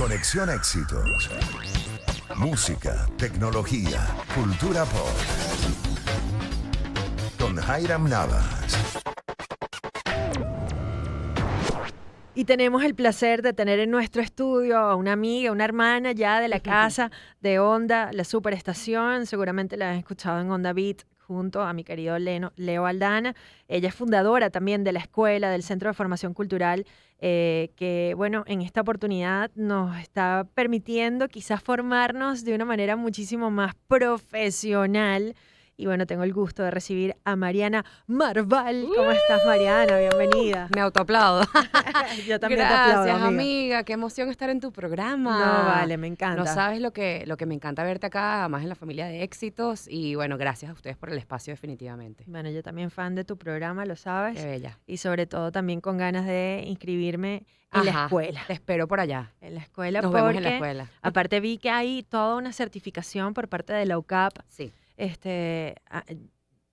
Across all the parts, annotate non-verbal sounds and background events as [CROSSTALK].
Conexión a éxitos. Música, tecnología, cultura pop. Con Jairam Navas. Y tenemos el placer de tener en nuestro estudio a una amiga, una hermana ya de la [LAUGHS] casa de Onda, la superestación. Seguramente la han escuchado en Onda Beat junto a mi querido Leo Aldana. Ella es fundadora también de la escuela, del Centro de Formación Cultural, eh, que bueno, en esta oportunidad nos está permitiendo quizás formarnos de una manera muchísimo más profesional y bueno, tengo el gusto de recibir a Mariana Marval. ¿Cómo estás, Mariana? Bienvenida. Me autoaplaudo. [LAUGHS] Yo también Gracias, amiga. Qué emoción estar en tu programa. No, vale, me encanta. No sabes lo que, lo que me encanta verte acá, más en la familia de éxitos. Y bueno, gracias a ustedes por el espacio, definitivamente. Bueno, yo también fan de tu programa, lo sabes. Qué bella. Y sobre todo también con ganas de inscribirme en la escuela. Te espero por allá. En la escuela, en la escuela. Aparte vi que hay toda una certificación por parte de la UCAP. Sí este, ah,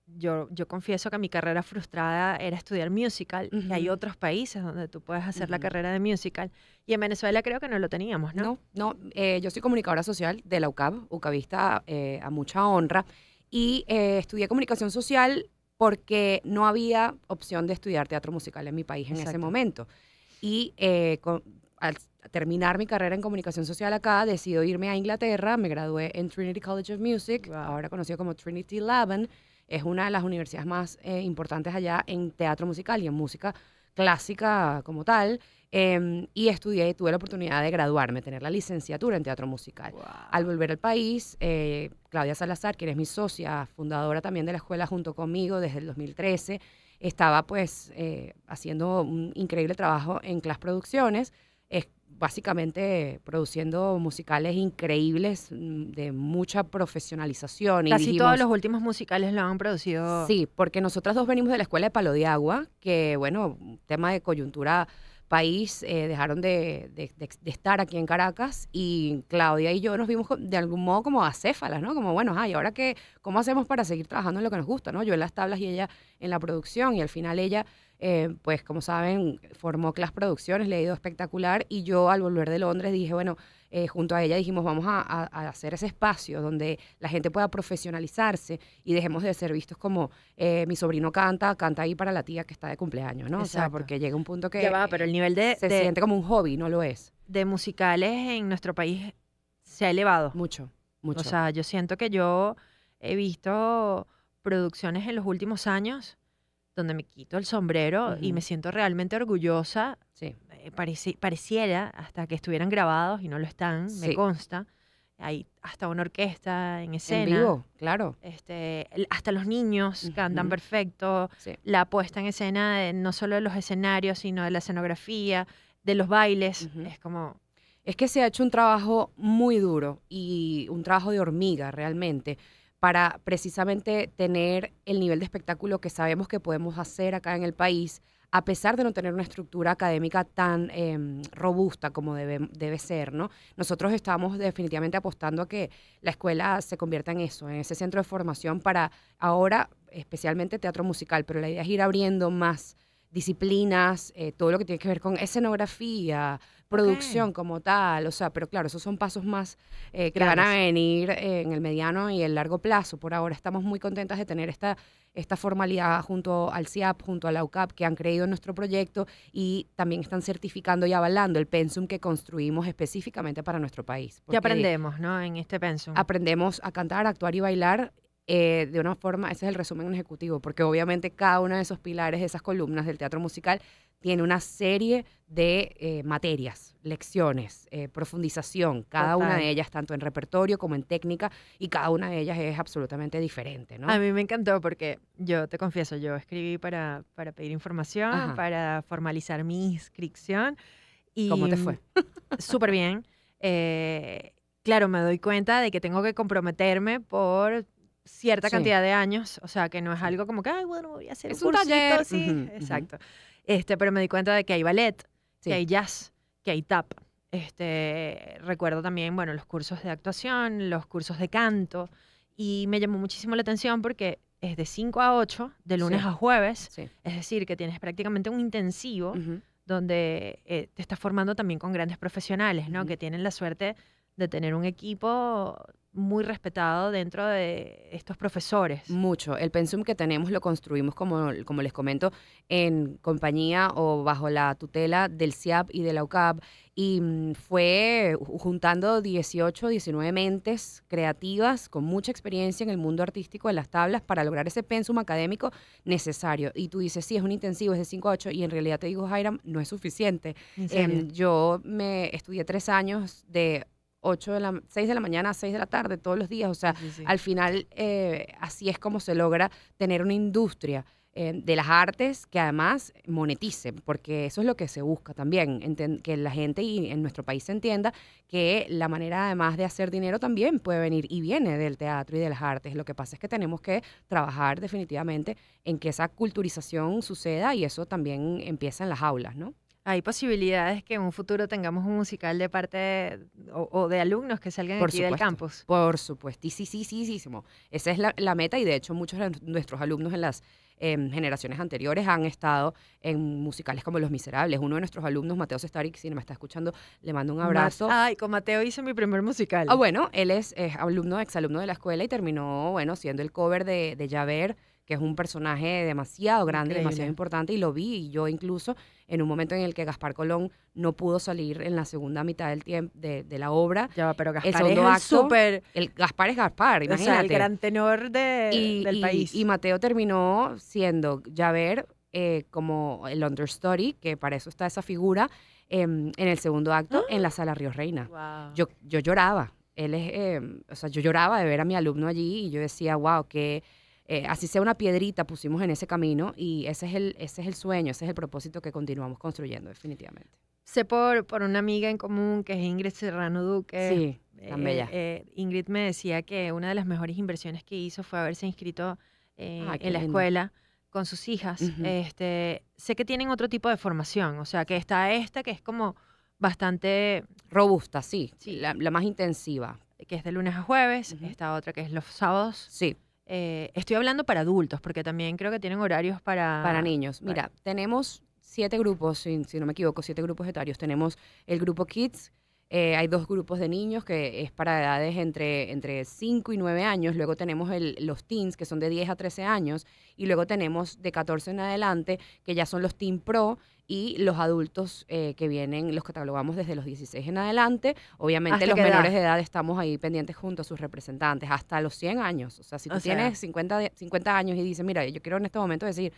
yo, yo confieso que mi carrera frustrada era estudiar musical y hay otros países donde tú puedes hacer la carrera de musical y en Venezuela creo que no lo teníamos, ¿no? No, eh, yo soy comunicadora social de la UCAB, UCABista eh, a mucha honra y eh, estudié comunicación social porque no había opción de estudiar teatro musical en mi país en ese momento. Y al terminar mi carrera en comunicación social acá, decido irme a Inglaterra, me gradué en Trinity College of Music, ahora conocido como Trinity Laban, es una de las universidades más eh, importantes allá en teatro musical y en música clásica como tal. Em, y estudié y tuve la oportunidad de graduarme, tener la licenciatura en teatro musical. Al volver al país, eh, Claudia Salazar, que es mi socia, fundadora también de la escuela junto conmigo desde el 2013, estaba pues eh, haciendo un increíble trabajo en Class Producciones es básicamente produciendo musicales increíbles mm, de mucha profesionalización. Casi todos los últimos musicales lo han producido. Sí, porque nosotras dos venimos de la escuela de Palo de Agua, que bueno, tema de coyuntura país, eh, dejaron de, estar aquí en Caracas y Claudia y yo nos vimos de algún modo como acéfalas, ¿no? Como, bueno, ay, ahora que, ¿cómo hacemos para seguir trabajando en lo que nos gusta, ¿no? Yo en las tablas y ella en la producción y al final ella eh, pues como saben, formó Class Producciones, le ha ido espectacular y yo al volver de Londres dije, bueno, eh, junto a ella dijimos, vamos a, hacer ese espacio donde la gente pueda profesionalizarse y dejemos de ser vistos como eh, mi sobrino canta, canta ahí para la tía que está de cumpleaños, ¿no? O sea, porque llega un punto que... va, pero el nivel de... Se siente como un hobby, no lo es. De musicales en nuestro país se ha elevado. Mucho, mucho. O sea, yo siento que yo he visto producciones en los últimos años donde me quito el sombrero y me siento realmente orgullosa. Eh, pareciera hasta que estuvieran grabados y no lo están, me consta. Hay hasta una orquesta en escena. claro. Este, hasta los niños cantan perfecto. La puesta en escena no solo de los escenarios, sino de la escenografía, de los bailes. Es como es que se ha hecho un trabajo muy duro y un trabajo de hormiga realmente para precisamente tener el nivel de espectáculo que sabemos que podemos hacer acá en el país, a pesar de no tener una estructura académica tan em, robusta como debe, debe ser, ¿no? Nosotros estamos definitivamente apostando a que la escuela se convierta en eso, en ese centro de formación para ahora, especialmente teatro musical, pero la idea es ir abriendo más disciplinas, eh, todo lo que tiene que ver con escenografía, producción como tal, o sea, pero claro, esos son pasos más eh, que van a venir eh, en el mediano y el largo plazo. Por ahora estamos muy contentas de tener esta, esta formalidad junto al CIAP, junto a la UCAP, que han creído en nuestro proyecto y también están certificando y avalando el pensum que construimos específicamente para nuestro país. ¿Qué aprendemos, no? En este pensum. Aprendemos a cantar, actuar y bailar eh, de una forma, ese es el resumen ejecutivo, porque obviamente cada uno de esos pilares, de esas columnas del teatro musical, tiene una serie de eh, materias, lecciones, eh, profundización, cada una de ellas tanto en repertorio como en técnica y cada una de ellas es absolutamente diferente, ¿no? A mí me encantó porque yo te confieso, yo escribí para, para pedir información, para formalizar mi inscripción. Y ¿Cómo te fue? [LAUGHS] Súper bien. claro, me doy cuenta de que tengo que comprometerme por cierta cantidad de años, o sea, que no es algo como que, ay, bueno, voy a hacer es un, Sí, exacto. Este, pero me di cuenta de que hay ballet, que hay jazz, que hay tap. Este, recuerdo también, bueno, los cursos de actuación, los cursos de canto, y me llamó muchísimo la atención porque es de 5 a 8, de lunes a jueves, es decir, que tienes prácticamente un intensivo donde eh, te estás formando también con grandes profesionales, ¿no? Que tienen la suerte de tener un equipo muy respetado dentro de estos profesores. Mucho. El pensum que tenemos lo construimos, como, como les comento, en compañía o bajo la tutela del CIAP y de la UCAP. Y mm, fue juntando 18, 19 mentes creativas con mucha experiencia en el mundo artístico en las tablas para lograr ese pensum académico necesario. Y tú dices, sí, es un intensivo, es de 5 a 8, y en realidad te digo, Jairam, no es suficiente. Em, yo me estudié tres años de 8 de la, 6 de la mañana a 6 de la tarde todos los días. O sea, al final eh, así es como se logra tener una industria eh, de las artes que además monetice, porque eso es lo que se busca también, que la gente y en nuestro país entienda que la manera además de hacer dinero también puede venir y viene del teatro y de las artes. Lo que pasa es que tenemos que trabajar definitivamente en que esa culturización suceda y eso también empieza en las aulas, ¿no? Hay posibilidades que en un futuro tengamos un musical de parte o, de alumnos que salgan aquí del campus. Por supuesto, y sí, sí, sí, sí. Esa es la, meta y de hecho muchos de nuestros alumnos en las em, generaciones anteriores han estado en musicales como Los Miserables. Uno de nuestros alumnos, Mateo Sestaric, si me está escuchando, le mando un abrazo. Ay, con Mateo hice mi primer musical. Ah, bueno, él es, ex alumno, exalumno de la escuela y terminó, bueno, siendo el cover de, de Javert, que es un personaje demasiado grande, demasiado importante, y lo vi y yo incluso en un momento en el que Gaspar Colón no pudo salir en la segunda mitad del tiempo de, la obra. pero Gaspar el es acto, el Gaspar es Gaspar, imagínate. O sea, el gran tenor del país. Y Mateo terminó siendo ya ver, eh, como el Understory que para eso está esa figura, em, en el segundo acto ah. en la sala Río Reina. Yo, yo lloraba. Él es, em, o sea, yo lloraba de ver a mi alumno allí y yo decía, wow, qué eh, así sea una piedrita, pusimos en ese camino y ese es, el, ese es el sueño, ese es el propósito que continuamos construyendo definitivamente. Sé por, por una amiga en común que es Ingrid Serrano Duque. Sí, eh, tan bella. Eh, Ingrid me decía que una de las mejores inversiones que hizo fue haberse inscrito ah, en la escuela con sus hijas. este, sé que tienen otro tipo de formación, o sea, que está esta que es como bastante... Robusta, sí, sí. La, más intensiva. Que es de lunes a jueves, está esta otra que es los sábados. Sí. Eh, estoy hablando para adultos, porque también creo que tienen horarios para... Para niños. Mira, tenemos siete grupos, si, si, no me equivoco, siete grupos etarios. Tenemos el grupo Kids, eh, hay dos grupos de niños que es para edades entre, entre 5 y 9 años, luego tenemos los teens que son de 10 a 13 años y luego tenemos de 14 en adelante que ya son los teen pro y los adultos eh, que vienen, los catalogamos desde los 16 en adelante. Obviamente los menores de edad estamos ahí pendientes junto a sus representantes, hasta los 100 años. O sea, si tú tienes 50, 50 años y dices, mira, yo quiero en este momento decir,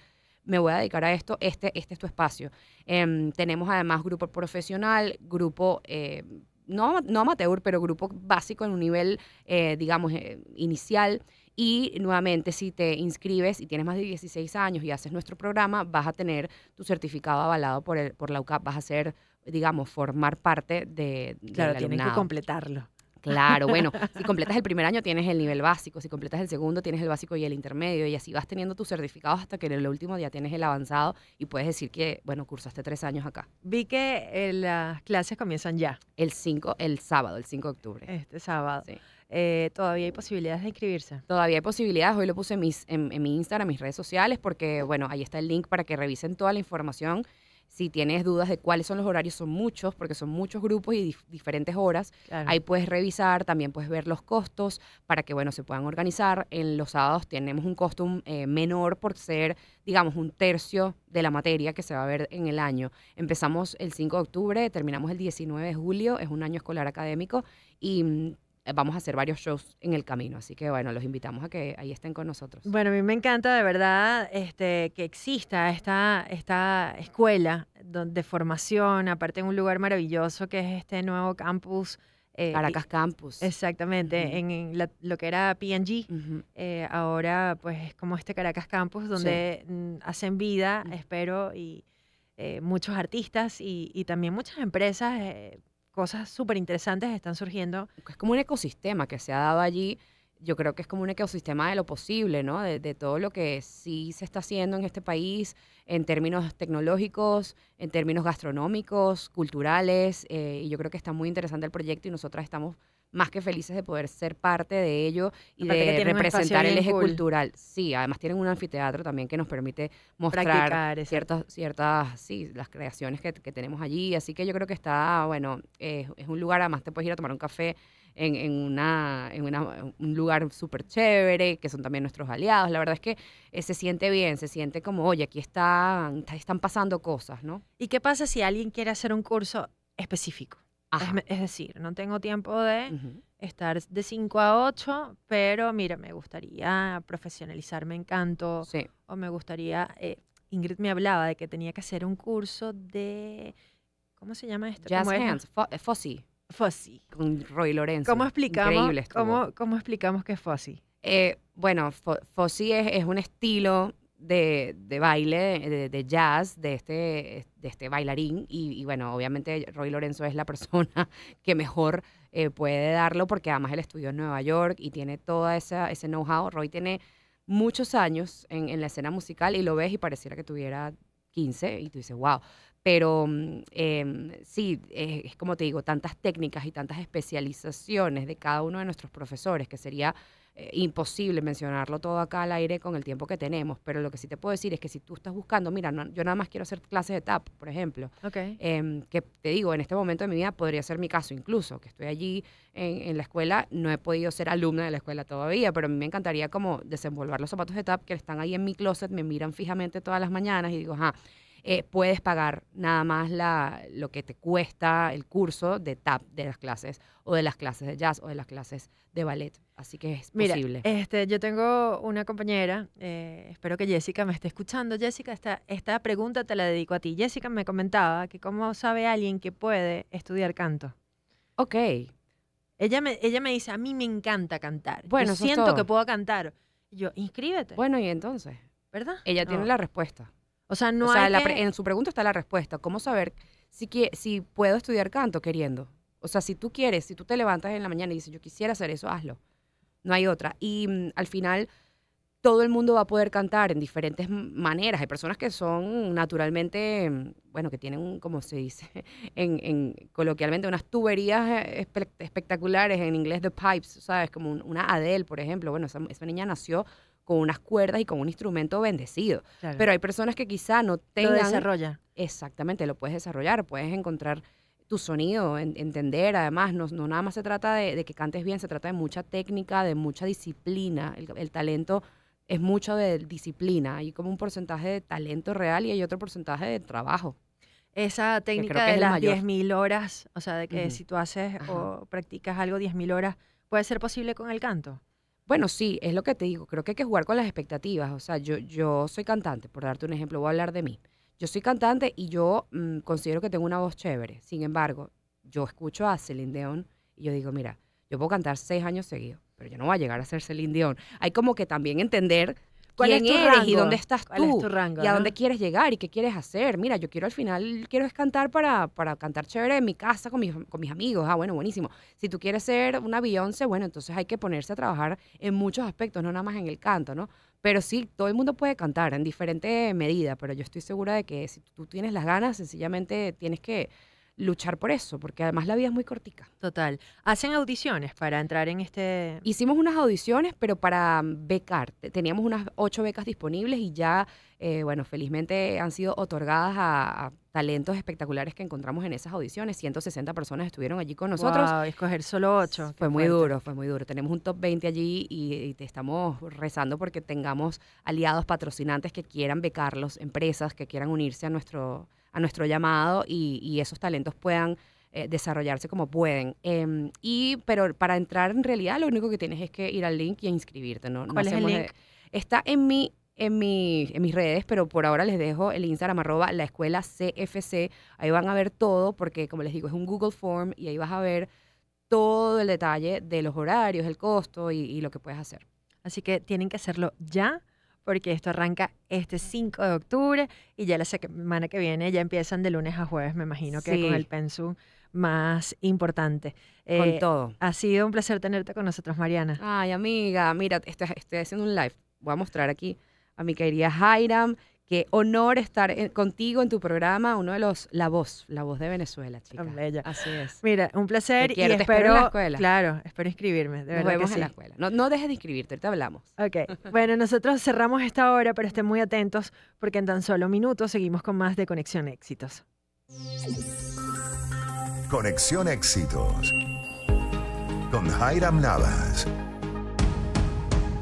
me voy a dedicar a esto, este, este es tu espacio. Em, tenemos además grupo profesional, grupo... Eh, no, no amateur, pero grupo básico en un nivel, eh, digamos, eh, inicial. Y nuevamente, si te inscribes y tienes más de 16 años y haces nuestro programa, vas a tener tu certificado avalado por, el, por la UCAP, vas a ser, digamos, formar parte de... de claro, tienes que completarlo. Claro, bueno, si completas el primer año tienes el nivel básico, si completas el segundo tienes el básico y el intermedio, y así vas teniendo tus certificados hasta que en el último día tienes el avanzado y puedes decir que, bueno, cursaste tres años acá. Vi que eh, las clases comienzan ya. El 5, el sábado, el 5 de octubre. Este sábado. Sí. Eh, ¿Todavía hay posibilidades de inscribirse? Todavía hay posibilidades. Hoy lo puse en, mi Instagram, en mi Instagram, mis redes sociales, porque, bueno, ahí está el link para que revisen toda la información si tienes dudas de cuáles son los horarios, son muchos, porque son muchos grupos y diferentes horas. Ahí puedes revisar, también puedes ver los costos para que, bueno, se puedan organizar. En los sábados tenemos un costo mm, eh, menor por ser, digamos, un tercio de la materia que se va a ver en el año. Empezamos el 5 de octubre, terminamos el 19 de julio, es un año escolar académico y mm, eh, vamos a hacer varios shows en el camino. Así que bueno, los invitamos a que ahí estén con nosotros. Bueno, a mí me encanta de verdad este, que exista esta, esta escuela de formación, aparte en un lugar maravilloso que es este nuevo campus. Eh, Caracas Campus. Exactamente, en, lo que era PNG, eh, ahora pues es como este Caracas Campus donde mm, hacen vida, espero, y muchos artistas y, también muchas empresas cosas súper interesantes están surgiendo. Es como un ecosistema que se ha dado allí. Yo creo que es como un ecosistema de lo posible, ¿no? De, todo lo que sí se está haciendo en este país en términos tecnológicos, en términos gastronómicos, culturales. Eh, y yo creo que está muy interesante el proyecto y nosotras estamos más que felices de poder ser parte de ello y de representar el eje cultural. Sí, además tienen un anfiteatro también que nos permite mostrar ciertas, ciertas, sí, las creaciones que, tenemos allí. Así que yo creo que está, bueno, es un lugar, además te puedes ir a tomar un café en, una, en un lugar súper chévere, que son también nuestros aliados. La verdad es que eh, se siente bien, se siente como, oye, aquí están, están pasando cosas, ¿no? ¿Y qué pasa si alguien quiere hacer un curso específico? Es, decir, no tengo tiempo de estar de 5 a 8, pero mira, me gustaría profesionalizarme en canto sí. o me gustaría... Eh, Ingrid me hablaba de que tenía que hacer un curso de... ¿Cómo se llama esto? Jazz Hands, Fo eh, Fossi. Con Roy Lorenzo. ¿Cómo explicamos, ¿cómo, explicamos que es Fossi? Eh, bueno, Fossi es, un estilo de, baile, de, jazz, de este, de este bailarín. Y, bueno, obviamente Roy Lorenzo es la [LAUGHS] persona que mejor eh, puede darlo porque además él estudió en Nueva York y tiene todo ese, know-how. Roy tiene muchos años en, la escena musical y lo ves y pareciera que tuviera 15 y tú dices, wow. Pero mm, em, sí, es como te digo, tantas técnicas y tantas especializaciones de cada uno de nuestros profesores que sería eh, imposible mencionarlo todo acá al aire con el tiempo que tenemos, pero lo que sí te puedo decir es que si tú estás buscando, mira, yo nada más quiero hacer clases de TAP, por ejemplo, em, que te digo, en este momento de mi vida podría ser mi caso incluso, que estoy allí en, la escuela, no he podido ser alumna de la escuela todavía, pero a mí me encantaría como desenvolver los zapatos de TAP que están ahí en mi closet, me miran fijamente todas las mañanas y digo, ajá. Eh, puedes pagar nada más lo que te cuesta el curso de tap de las clases o de las clases de jazz o de las clases de ballet. Así que es Mira, posible. Este, yo tengo una compañera, eh, espero que Jessica me esté escuchando. Jessica, esta, esta pregunta te la dedico a ti. Jessica me comentaba que cómo sabe alguien que puede estudiar canto. Ok. Ella me, ella me dice, a mí me encanta cantar. Bueno, siento que puedo cantar. yo, inscríbete. Bueno, y entonces. ¿Verdad? Ella tiene la respuesta. O sea, no hay. en su pregunta está la respuesta. ¿Cómo saber si, si puedo estudiar canto queriendo? O sea, si tú quieres, si tú te levantas en la mañana y dices, yo quisiera hacer eso, hazlo. No hay otra. Y mm, al final, todo el mundo va a poder cantar en diferentes maneras. Hay personas que son naturalmente, mm, bueno, que tienen, como se dice [LAUGHS] en, en coloquialmente, unas tuberías eh, espectaculares, en inglés the pipes, ¿sabes? Como una Adele, por ejemplo. Bueno, esa, esa niña nació con unas cuerdas y con un instrumento bendecido. Pero hay personas que quizá no tengan... Lo desarrolla. Exactamente, lo puedes desarrollar, puedes encontrar tu sonido, entender, además, no, no, nada más se trata de, que cantes bien, se trata de mucha técnica, de mucha disciplina. El, talento es mucho de disciplina. Hay como un porcentaje de talento real y hay otro porcentaje de trabajo. Esa técnica de las 10.000 horas, o sea, de que si tú haces o practicas algo 10.000 horas, ¿puede ser posible con el canto? Bueno, sí, es lo que te digo. Creo que hay que jugar con las expectativas. O sea, yo, yo soy cantante, por darte un ejemplo, voy a hablar de mí. Yo soy cantante y yo mm, considero que tengo una voz chévere. Sin embargo, yo escucho a Celine Dion y yo digo, mira, yo puedo cantar seis años seguidos, pero yo no voy a llegar a ser Celine Dion. Hay como que también entender quién eres y dónde estás tú y a dónde quieres llegar y qué quieres hacer. Mira, yo quiero al final, quiero es cantar para, para cantar chévere en mi casa con mis, con mis amigos. Ah, bueno, buenísimo. Si tú quieres ser una Beyoncé, bueno, entonces hay que ponerse a trabajar en muchos aspectos, no nada más en el canto, ¿no? Pero sí, todo el mundo puede cantar en diferente medida, pero yo estoy segura de que si tú tienes las ganas, sencillamente tienes que luchar por eso, porque además la vida es muy cortica. Total. ¿Hacen audiciones para entrar en este...? Hicimos unas audiciones, pero para mm, becar. Teníamos unas ocho becas disponibles y ya, eh, bueno, felizmente han sido otorgadas a, talentos espectaculares que encontramos en esas audiciones. 160 personas estuvieron allí con nosotros. Wow, escoger solo ocho. Fue muy duro, fue muy duro. Tenemos un top 20 allí y te estamos rezando porque tengamos aliados, patrocinantes que quieran becarlos, empresas que quieran unirse a nuestro a nuestro llamado y, esos talentos puedan eh, desarrollarse como pueden. Em, y, pero para entrar en realidad lo único que tienes es que ir al link y inscribirte, ¿no? ¿Cuál es el está en mi en, mi, en, mis redes, pero por ahora les dejo el Instagram arroba la escuela CFC. Ahí van a ver todo, porque como les digo, es un Google Form y ahí vas a ver todo el detalle de los horarios, el costo y, y lo que puedes hacer. Así que tienen que hacerlo ya porque esto arranca este 5 de octubre y ya la semana que viene ya empiezan de lunes a jueves, me imagino que con el pensum más importante. con eh, todo. Ha sido un placer tenerte con nosotros, Mariana. Ay, amiga, mira, estoy, estoy haciendo un live. Voy a mostrar aquí a mi querida Jairam, Qué honor estar contigo en tu programa, uno de los La Voz, La Voz de Venezuela, chica. Así es. Mira, un placer y espero, la escuela. Claro, espero inscribirme, de verdad que sí. en la escuela. No, dejes de inscribirte, te hablamos. Ok. [LAUGHS] bueno, nosotros cerramos esta hora, pero estén muy atentos porque en tan solo minutos seguimos con más de Conexión Éxitos. Conexión Éxitos con Jairam Navas.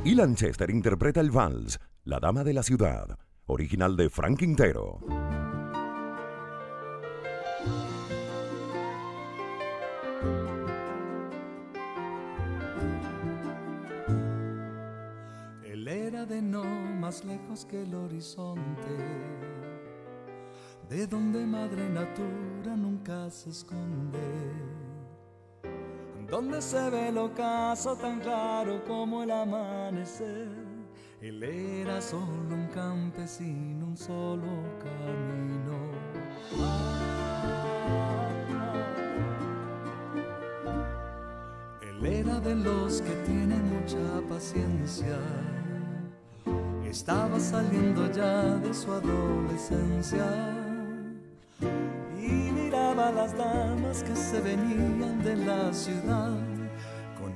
Y Lanchester interpreta el vals, La Dama de la Ciudad original de Frank Quintero. Él era de no más lejos que el horizonte, de donde madre natura nunca se esconde donde se ve el ocaso tan claro como el amanecer. Él era solo un campesino, un solo camino. Él era de los que tienen mucha paciencia. Estaba saliendo ya de su adolescencia y miraba a las damas que se venían de la ciudad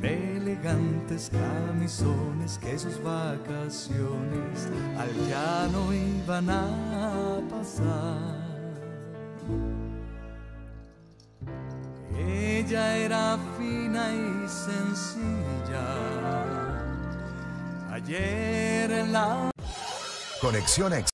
elegantes camisones que sus vacaciones al llano iban a pasar. Ella era fina y sencilla. Ayer en la... Conexión